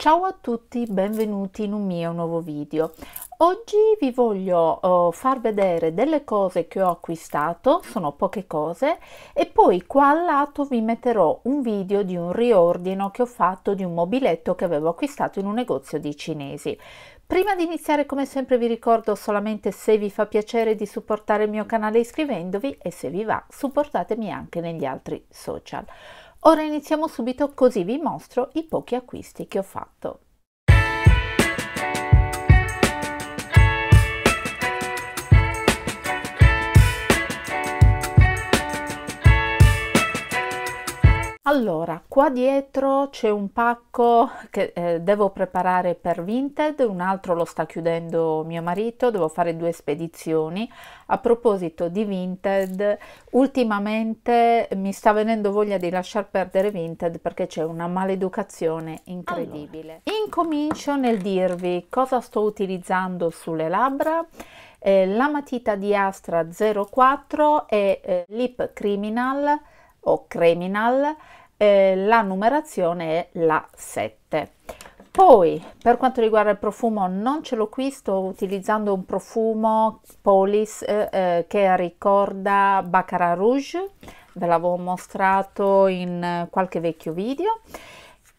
Ciao a tutti, benvenuti in un mio nuovo video. Oggi vi voglio uh, far vedere delle cose che ho acquistato, sono poche cose, e poi qua al lato vi metterò un video di un riordino che ho fatto di un mobiletto che avevo acquistato in un negozio di cinesi. Prima di iniziare come sempre vi ricordo solamente se vi fa piacere di supportare il mio canale iscrivendovi e se vi va supportatemi anche negli altri social. Ora iniziamo subito così vi mostro i pochi acquisti che ho fatto. Allora, qua dietro c'è un pacco che eh, devo preparare per Vinted, un altro lo sta chiudendo mio marito, devo fare due spedizioni. A proposito di Vinted, ultimamente mi sta venendo voglia di lasciar perdere Vinted perché c'è una maleducazione incredibile. Allora, incomincio nel dirvi cosa sto utilizzando sulle labbra. Eh, la matita di Astra 04 e eh, Lip Criminal o Criminal eh, la numerazione è la 7. Poi, per quanto riguarda il profumo, non ce l'ho qui, sto utilizzando un profumo Polis eh, eh, che ricorda Baccarat Rouge, ve l'avevo mostrato in eh, qualche vecchio video.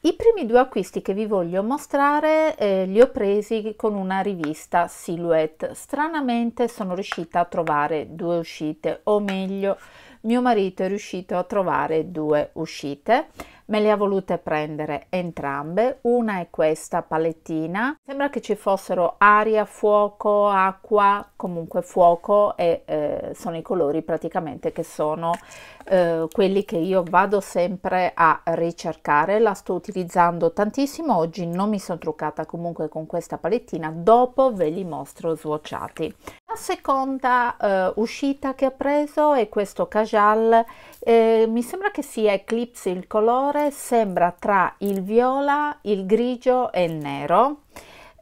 I primi due acquisti che vi voglio mostrare eh, li ho presi con una rivista Silhouette. Stranamente sono riuscita a trovare due uscite, o meglio mio marito è riuscito a trovare due uscite me le ha volute prendere entrambe una è questa palettina sembra che ci fossero aria fuoco acqua comunque fuoco e eh, sono i colori praticamente che sono eh, quelli che io vado sempre a ricercare la sto utilizzando tantissimo oggi non mi sono truccata comunque con questa palettina dopo ve li mostro swatchati la seconda eh, uscita che ha preso è questo Cajal, eh, mi sembra che sia Eclipse il colore, sembra tra il viola, il grigio e il nero.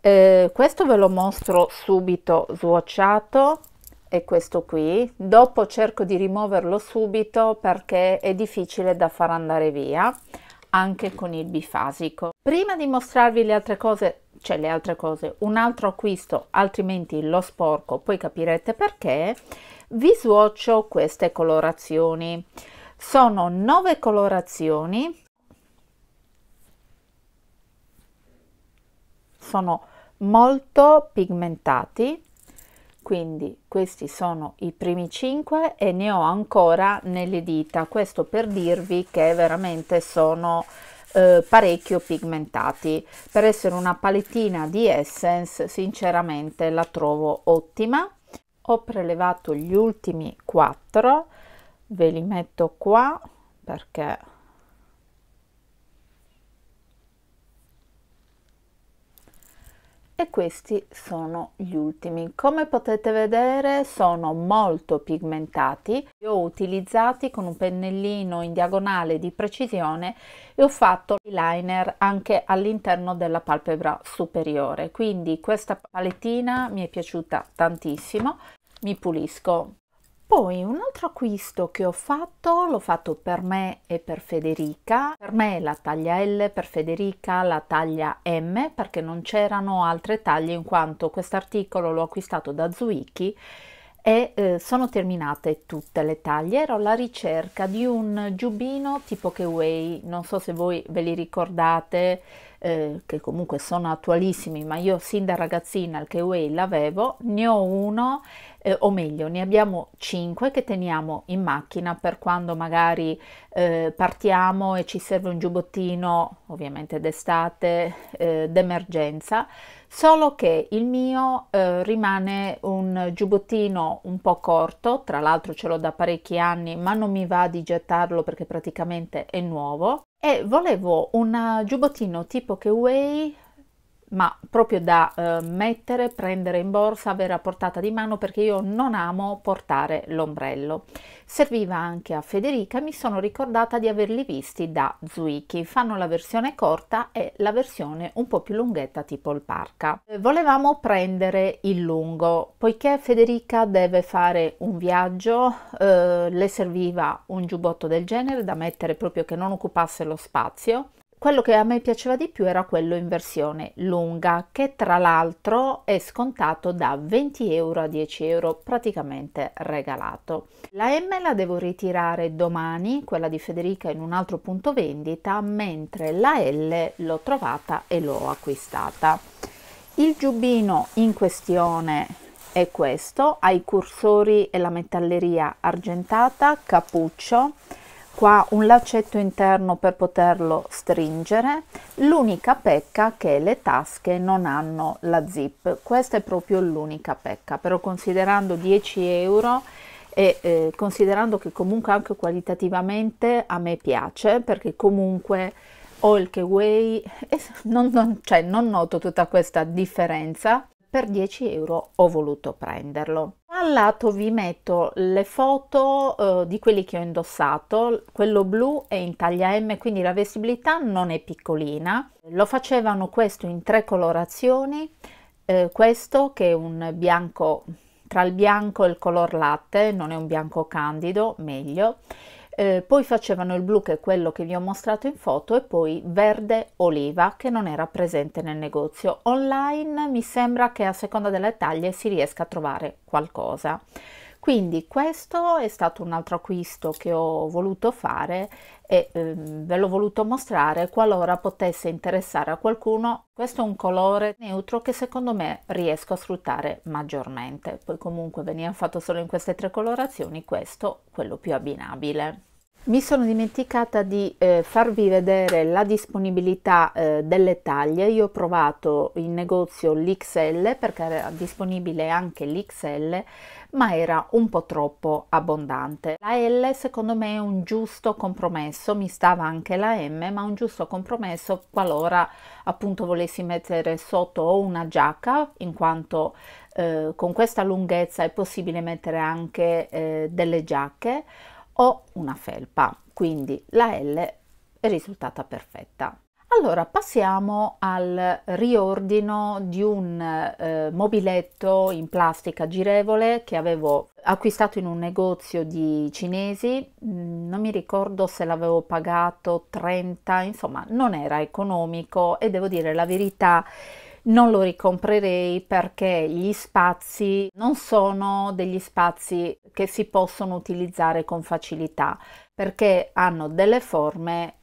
Eh, questo ve lo mostro subito swatchato, è questo qui, dopo cerco di rimuoverlo subito perché è difficile da far andare via anche con il bifasico. Prima di mostrarvi le altre cose cioè le altre cose, un altro acquisto, altrimenti lo sporco, poi capirete perché, vi swatcho queste colorazioni. Sono nove colorazioni, sono molto pigmentati, quindi questi sono i primi 5 e ne ho ancora nelle dita, questo per dirvi che veramente sono eh, parecchio pigmentati. Per essere una palettina di Essence sinceramente la trovo ottima. Ho prelevato gli ultimi 4, ve li metto qua perché e questi sono gli ultimi come potete vedere sono molto pigmentati li ho utilizzati con un pennellino in diagonale di precisione e ho fatto liner anche all'interno della palpebra superiore quindi questa palettina mi è piaciuta tantissimo mi pulisco poi un altro acquisto che ho fatto, l'ho fatto per me e per Federica. Per me la taglia L, per Federica la taglia M, perché non c'erano altre taglie in quanto questo articolo l'ho acquistato da Zuicchi e eh, sono terminate tutte le taglie. Ero alla ricerca di un giubbino tipo Keway, non so se voi ve li ricordate, eh, che comunque sono attualissimi, ma io sin da ragazzina il Keway l'avevo, ne ho uno, eh, o meglio, ne abbiamo cinque che teniamo in macchina per quando magari eh, partiamo e ci serve un giubbottino, ovviamente d'estate, eh, d'emergenza solo che il mio eh, rimane un giubbottino un po' corto, tra l'altro ce l'ho da parecchi anni, ma non mi va di gettarlo perché praticamente è nuovo e volevo un giubbottino tipo che way ma proprio da eh, mettere, prendere in borsa, avere a portata di mano perché io non amo portare l'ombrello. Serviva anche a Federica, mi sono ricordata di averli visti da Zwicky, fanno la versione corta e la versione un po' più lunghetta tipo il parca. Eh, volevamo prendere il lungo, poiché Federica deve fare un viaggio, eh, le serviva un giubbotto del genere da mettere proprio che non occupasse lo spazio quello che a me piaceva di più era quello in versione lunga, che tra l'altro è scontato da 20 euro a 10 euro, praticamente regalato. La M la devo ritirare domani, quella di Federica in un altro punto vendita, mentre la L l'ho trovata e l'ho acquistata. Il giubbino in questione è questo, ha i cursori e la metalleria argentata, cappuccio, qua un lacetto interno per poterlo stringere l'unica pecca che le tasche non hanno la zip questa è proprio l'unica pecca però considerando 10 euro e eh, considerando che comunque anche qualitativamente a me piace perché comunque ho il Kiwi e non, non, cioè, non noto tutta questa differenza per 10 euro ho voluto prenderlo. Al lato vi metto le foto eh, di quelli che ho indossato, quello blu è in taglia M quindi la vestibilità non è piccolina, lo facevano questo in tre colorazioni, eh, questo che è un bianco tra il bianco e il color latte, non è un bianco candido, meglio, eh, poi facevano il blu che è quello che vi ho mostrato in foto e poi verde oliva che non era presente nel negozio. Online mi sembra che a seconda delle taglie si riesca a trovare qualcosa quindi questo è stato un altro acquisto che ho voluto fare e ehm, ve l'ho voluto mostrare qualora potesse interessare a qualcuno questo è un colore neutro che secondo me riesco a sfruttare maggiormente poi comunque veniva fatto solo in queste tre colorazioni questo quello più abbinabile mi sono dimenticata di eh, farvi vedere la disponibilità eh, delle taglie. Io ho provato in negozio l'XL perché era disponibile anche l'XL, ma era un po' troppo abbondante. La L secondo me è un giusto compromesso, mi stava anche la M, ma un giusto compromesso qualora appunto volessi mettere sotto o una giacca, in quanto eh, con questa lunghezza è possibile mettere anche eh, delle giacche ho una felpa, quindi la L è risultata perfetta. Allora passiamo al riordino di un eh, mobiletto in plastica girevole che avevo acquistato in un negozio di cinesi, mm, non mi ricordo se l'avevo pagato 30, insomma non era economico e devo dire la verità non lo ricomprerei perché gli spazi non sono degli spazi che si possono utilizzare con facilità perché hanno delle forme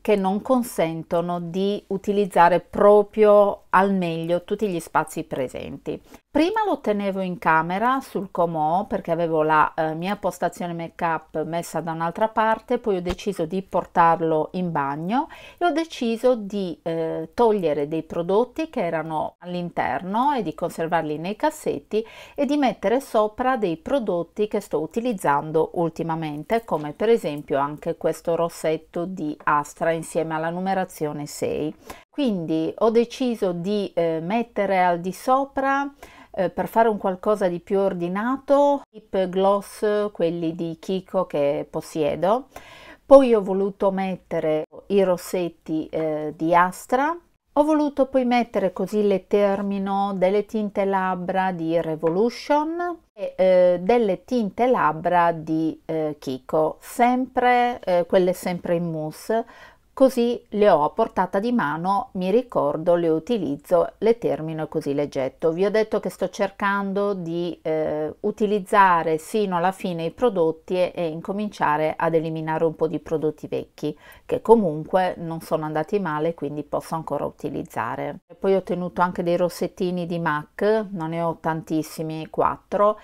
che non consentono di utilizzare proprio al meglio tutti gli spazi presenti. Prima lo tenevo in camera sul comò perché avevo la eh, mia postazione make up messa da un'altra parte, poi ho deciso di portarlo in bagno e ho deciso di eh, togliere dei prodotti che erano all'interno e di conservarli nei cassetti e di mettere sopra dei prodotti che sto utilizzando ultimamente, come per esempio anche questo rossetto di Astra insieme alla numerazione 6 quindi ho deciso di eh, mettere al di sopra eh, per fare un qualcosa di più ordinato lip gloss, quelli di Kiko che possiedo. Poi ho voluto mettere i rossetti eh, di Astra. Ho voluto poi mettere così le termino delle tinte labbra di Revolution e eh, delle tinte labbra di eh, Kiko, sempre eh, quelle sempre in mousse, Così le ho a portata di mano, mi ricordo, le utilizzo, le termino e così le getto. Vi ho detto che sto cercando di eh, utilizzare fino alla fine i prodotti e, e, incominciare ad eliminare un po' di prodotti vecchi che comunque non sono andati male quindi posso ancora utilizzare. E poi ho tenuto anche dei rossettini di MAC, non ne ho tantissimi, 4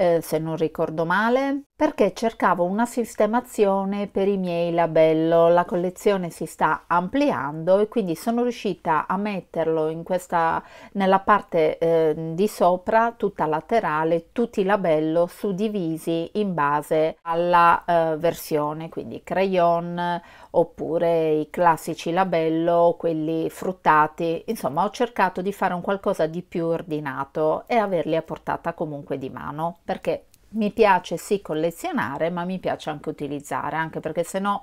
eh, se non ricordo male, perché cercavo una sistemazione per i miei labello. La collezione si sta ampliando e quindi sono riuscita a metterlo in questa, nella parte eh, di sopra, tutta laterale, tutti i labello suddivisi in base alla eh, versione, quindi crayon oppure i classici labello, quelli fruttati, insomma ho cercato di fare un qualcosa di più ordinato e averli a portata comunque di mano perché mi piace sì collezionare ma mi piace anche utilizzare anche perché sennò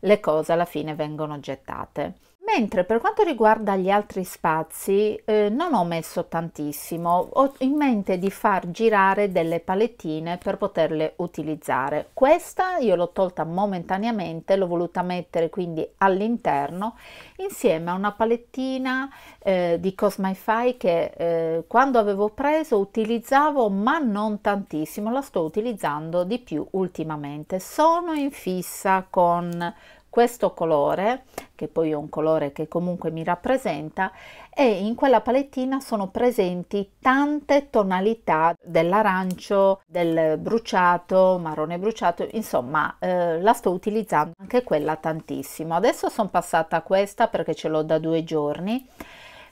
le cose alla fine vengono gettate. Mentre per quanto riguarda gli altri spazi eh, non ho messo tantissimo, ho in mente di far girare delle palettine per poterle utilizzare. Questa io l'ho tolta momentaneamente, l'ho voluta mettere quindi all'interno insieme a una palettina eh, di Cosmify che eh, quando avevo preso utilizzavo ma non tantissimo, la sto utilizzando di più ultimamente. Sono in fissa con questo colore, che poi è un colore che comunque mi rappresenta, e in quella palettina sono presenti tante tonalità dell'arancio, del bruciato, marrone bruciato, insomma eh, la sto utilizzando anche quella tantissimo. Adesso sono passata a questa perché ce l'ho da due giorni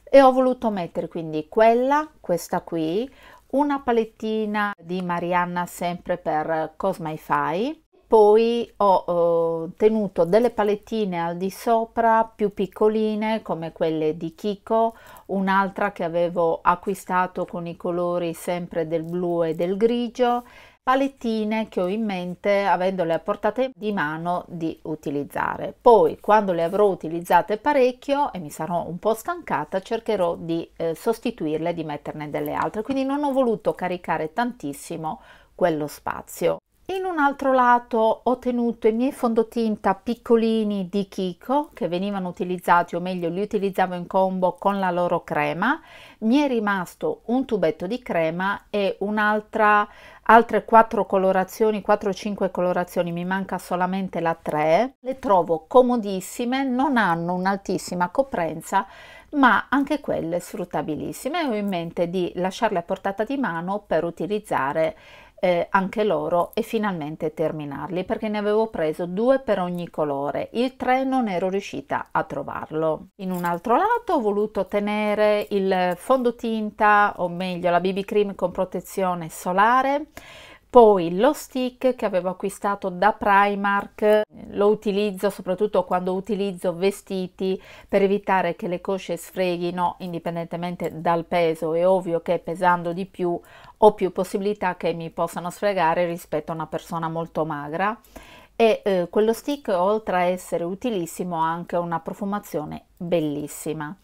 e ho voluto mettere quindi quella, questa qui, una palettina di Marianna sempre per Cosmify poi ho eh, tenuto delle palettine al di sopra più piccoline come quelle di Kiko, un'altra che avevo acquistato con i colori sempre del blu e del grigio, palettine che ho in mente avendole a portata di mano di utilizzare. Poi quando le avrò utilizzate parecchio e mi sarò un po' stancata cercherò di eh, sostituirle, di metterne delle altre, quindi non ho voluto caricare tantissimo quello spazio. In un altro lato ho tenuto i miei fondotinta piccolini di Kiko che venivano utilizzati o meglio li utilizzavo in combo con la loro crema. Mi è rimasto un tubetto di crema e un'altra altre quattro colorazioni 4 5 colorazioni mi manca solamente la 3 le trovo comodissime non hanno un'altissima coprenza ma anche quelle sfruttabilissime ho in mente di lasciarle a portata di mano per utilizzare eh, anche loro e finalmente terminarli perché ne avevo preso due per ogni colore il 3 non ero riuscita a trovarlo in un altro lato ho voluto tenere il fondotinta o meglio la bb cream con protezione solare poi lo stick che avevo acquistato da Primark, lo utilizzo soprattutto quando utilizzo vestiti per evitare che le cosce sfreghino indipendentemente dal peso. È ovvio che pesando di più ho più possibilità che mi possano sfregare rispetto a una persona molto magra e eh, quello stick oltre a essere utilissimo ha anche una profumazione bellissima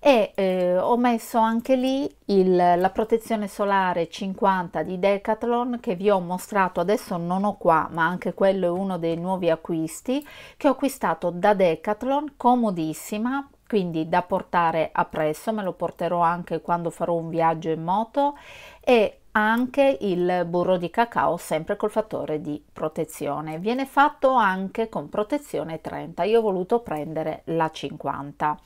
e eh, ho messo anche lì il, la protezione solare 50 di Decathlon che vi ho mostrato adesso non ho qua ma anche quello è uno dei nuovi acquisti che ho acquistato da Decathlon comodissima quindi da portare appresso, me lo porterò anche quando farò un viaggio in moto e anche il burro di cacao sempre col fattore di protezione viene fatto anche con protezione 30 io ho voluto prendere la 50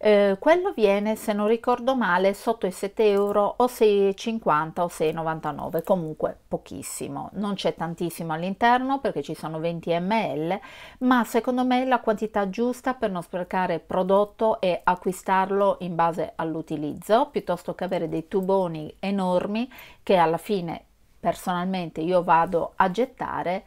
eh, quello viene se non ricordo male sotto i 7 euro o 6,50 o 6,99 comunque pochissimo non c'è tantissimo all'interno perché ci sono 20 ml ma secondo me la quantità giusta per non sprecare prodotto e acquistarlo in base all'utilizzo piuttosto che avere dei tuboni enormi che alla fine personalmente io vado a gettare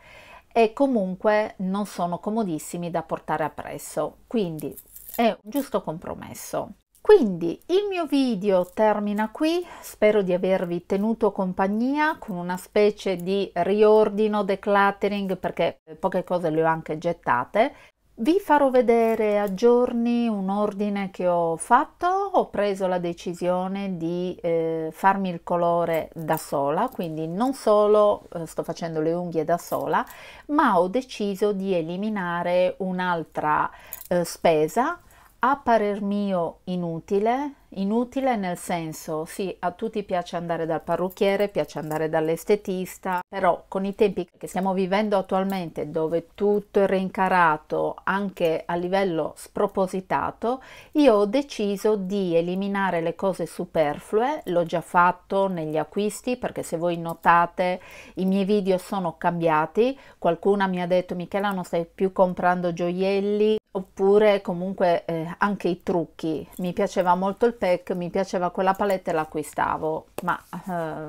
e comunque non sono comodissimi da portare appresso quindi è un giusto compromesso. Quindi il mio video termina qui, spero di avervi tenuto compagnia con una specie di riordino decluttering perché poche cose le ho anche gettate. Vi farò vedere a giorni un ordine che ho fatto, ho preso la decisione di eh, farmi il colore da sola, quindi non solo eh, sto facendo le unghie da sola, ma ho deciso di eliminare un'altra eh, spesa a parer mio inutile, inutile nel senso, sì, a tutti piace andare dal parrucchiere, piace andare dall'estetista, però con i tempi che stiamo vivendo attualmente, dove tutto è rincarato anche a livello spropositato, io ho deciso di eliminare le cose superflue, l'ho già fatto negli acquisti, perché se voi notate i miei video sono cambiati, qualcuna mi ha detto Michela non stai più comprando gioielli, oppure comunque eh, anche i trucchi mi piaceva molto il pack mi piaceva quella palette e l'acquistavo ma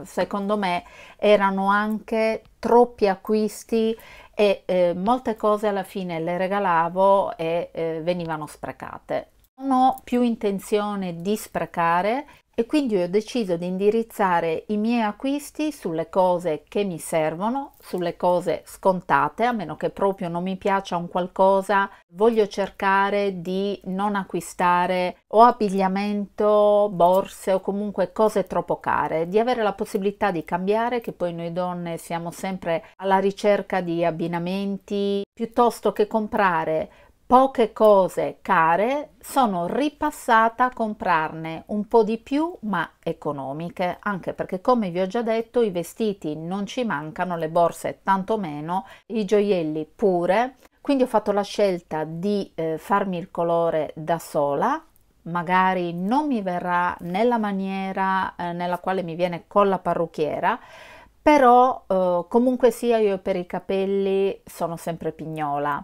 eh, secondo me erano anche troppi acquisti e eh, molte cose alla fine le regalavo e eh, venivano sprecate non ho più intenzione di sprecare e quindi ho deciso di indirizzare i miei acquisti sulle cose che mi servono, sulle cose scontate, a meno che proprio non mi piaccia un qualcosa, voglio cercare di non acquistare o abbigliamento, borse o comunque cose troppo care, di avere la possibilità di cambiare, che poi noi donne siamo sempre alla ricerca di abbinamenti, piuttosto che comprare poche cose care sono ripassata a comprarne un po' di più ma economiche, anche perché come vi ho già detto i vestiti non ci mancano, le borse tanto meno, i gioielli pure, quindi ho fatto la scelta di eh, farmi il colore da sola magari non mi verrà nella maniera eh, nella quale mi viene con la parrucchiera però eh, comunque sia io per i capelli sono sempre pignola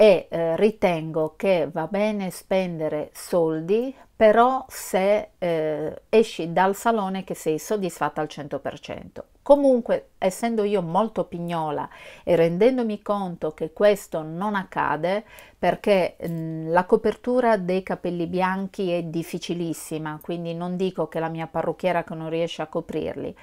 e eh, ritengo che va bene spendere soldi, però se eh, esci dal salone che sei soddisfatta al 100%. Comunque, essendo io molto pignola e rendendomi conto che questo non accade, perché mh, mm, la copertura dei capelli bianchi è difficilissima, quindi non dico che la mia parrucchiera che non riesce a coprirli,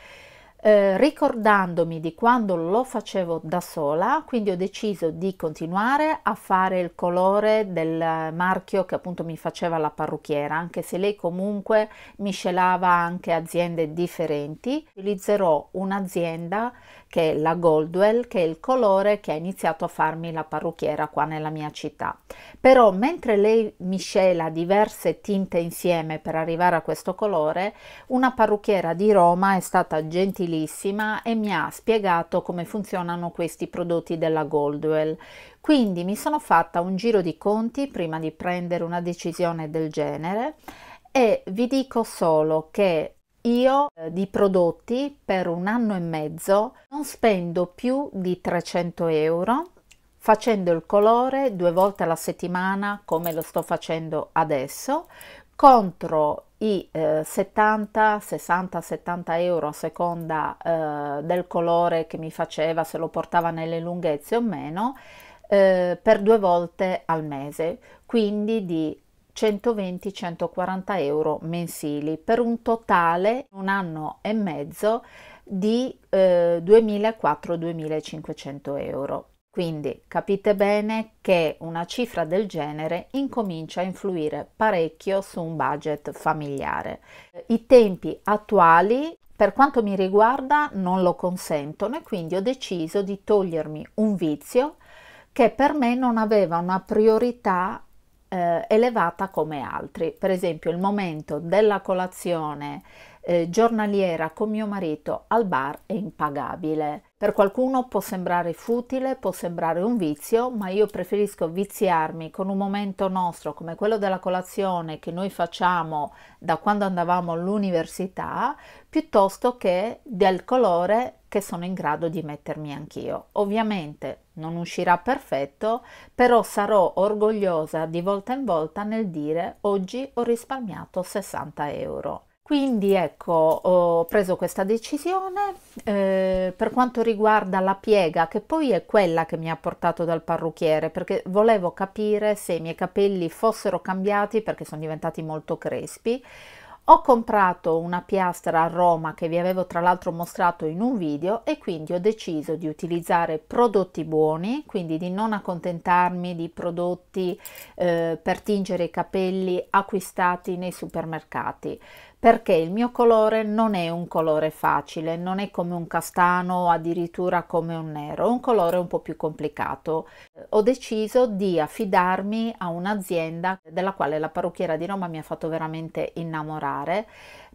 eh, ricordandomi di quando lo facevo da sola, quindi ho deciso di continuare a fare il colore del marchio che appunto mi faceva la parrucchiera, anche se lei comunque miscelava anche aziende differenti. Utilizzerò un'azienda che è la Goldwell, che è il colore che ha iniziato a farmi la parrucchiera qua nella mia città. Però mentre lei miscela diverse tinte insieme per arrivare a questo colore, una parrucchiera di Roma è stata gentilissima bellissima e mi ha spiegato come funzionano questi prodotti della Goldwell. Quindi mi sono fatta un giro di conti prima di prendere una decisione del genere e vi dico solo che io eh, di prodotti per un anno e mezzo non spendo più di 300 euro facendo il colore due volte alla settimana come lo sto facendo adesso contro i eh, 70, 60, 70 euro a seconda eh, del colore che mi faceva, se lo portava nelle lunghezze o meno, eh, per due volte al mese, quindi di 120-140 euro mensili, per un totale un anno e mezzo di 2.400-2.500 eh, euro. Quindi capite bene che una cifra del genere incomincia a influire parecchio su un budget familiare. I tempi attuali per quanto mi riguarda non lo consentono e quindi ho deciso di togliermi un vizio che per me non aveva una priorità eh, elevata come altri. Per esempio il momento della colazione eh, giornaliera con mio marito al bar è impagabile. Per qualcuno può sembrare futile, può sembrare un vizio, ma io preferisco viziarmi con un momento nostro come quello della colazione che noi facciamo da quando andavamo all'università, piuttosto che del colore che sono in grado di mettermi anch'io. Ovviamente non uscirà perfetto, però sarò orgogliosa di volta in volta nel dire oggi ho risparmiato 60 euro. Quindi ecco, ho preso questa decisione eh, per quanto riguarda la piega, che poi è quella che mi ha portato dal parrucchiere, perché volevo capire se i miei capelli fossero cambiati perché sono diventati molto crespi ho comprato una piastra a Roma che vi avevo tra l'altro mostrato in un video e quindi ho deciso di utilizzare prodotti buoni, quindi di non accontentarmi di prodotti eh, per tingere i capelli acquistati nei supermercati perché il mio colore non è un colore facile, non è come un castano o addirittura come un nero, è un colore un po' più complicato. Ho deciso di affidarmi a un'azienda della quale la parrucchiera di Roma mi ha fatto veramente innamorare fare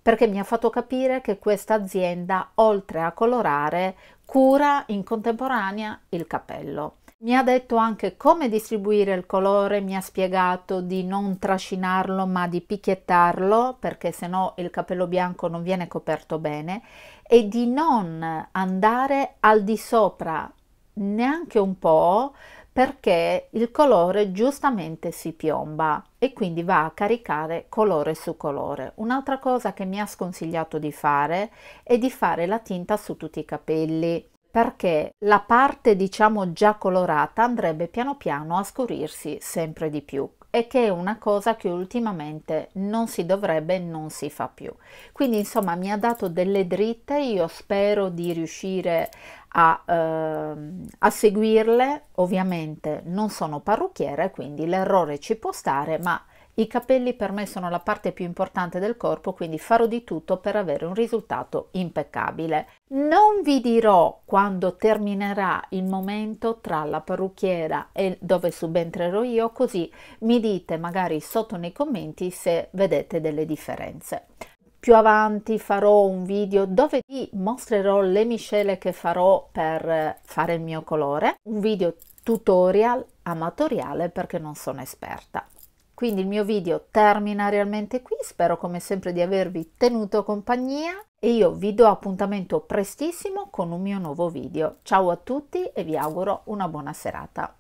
perché mi ha fatto capire che questa azienda, oltre a colorare, cura in contemporanea il capello. Mi ha detto anche come distribuire il colore, mi ha spiegato di non trascinarlo ma di picchiettarlo perché sennò il capello bianco non viene coperto bene e di non andare al di sopra neanche un po' perché il colore giustamente si piomba e quindi va a caricare colore su colore. Un'altra cosa che mi ha sconsigliato di fare è di fare la tinta su tutti i capelli perché la parte diciamo già colorata andrebbe piano piano a scurirsi sempre di più e che è una cosa che ultimamente non si dovrebbe e non si fa più quindi insomma mi ha dato delle dritte io spero di riuscire a, ehm, a seguirle. Ovviamente non sono parrucchiere, quindi l'errore ci può stare, ma i capelli per me sono la parte più importante del corpo, quindi farò di tutto per avere un risultato impeccabile. Non vi dirò quando terminerà il momento tra la parrucchiera e dove subentrerò io, così mi dite magari sotto nei commenti se vedete delle differenze. Più avanti farò un video dove vi mostrerò le miscele che farò per fare il mio colore, un video tutorial amatoriale perché non sono esperta. Quindi il mio video termina realmente qui, spero come sempre di avervi tenuto compagnia e io vi do appuntamento prestissimo con un mio nuovo video. Ciao a tutti e vi auguro una buona serata.